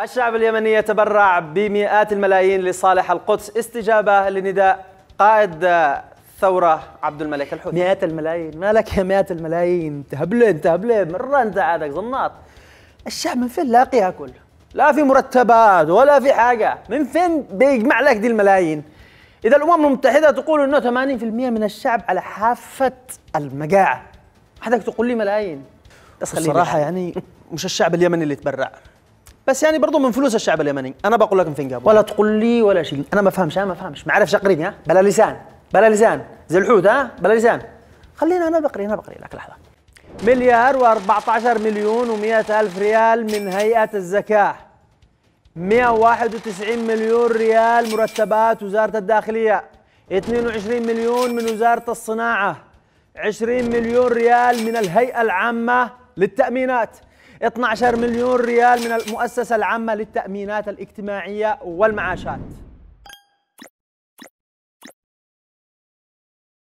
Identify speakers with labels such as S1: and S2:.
S1: الشعب اليمني يتبرع بمئات الملايين لصالح القدس استجابة لنداء قائد ثورة عبد الملك الحوثي مئات الملايين مالك يا مئات الملايين تهبل انت هبلة مرة انت عادك زناط الشعب من فين لاقي ياكل لا في مرتبات ولا في حاجة من فين بيجمع لك دي الملايين إذا الأمم المتحدة تقول أنه 80% من الشعب على حافة المجاعة حدك تقول لي ملايين بس الصراحة يعني مش الشعب اليمني اللي تبرع بس يعني برضه من فلوس الشعب اليمني انا بقول لك فين جابوا ولا تقول لي ولا شيء انا ما فهمش انا ما فهمش ما اعرفش اقريني ها بلا لسان بلا لسان زي الحوت ها بلا لسان خلينا انا بقري انا بقري لك لحظه مليار و14 مليون و100 ألف ريال من هيئة الزكاة 191 مليون ريال مرتبات وزارة الداخلية 22 مليون من وزارة الصناعة 20 مليون ريال من الهيئة العامة للتأمينات 12 مليون ريال من المؤسسة العامة للتأمينات الاجتماعية والمعاشات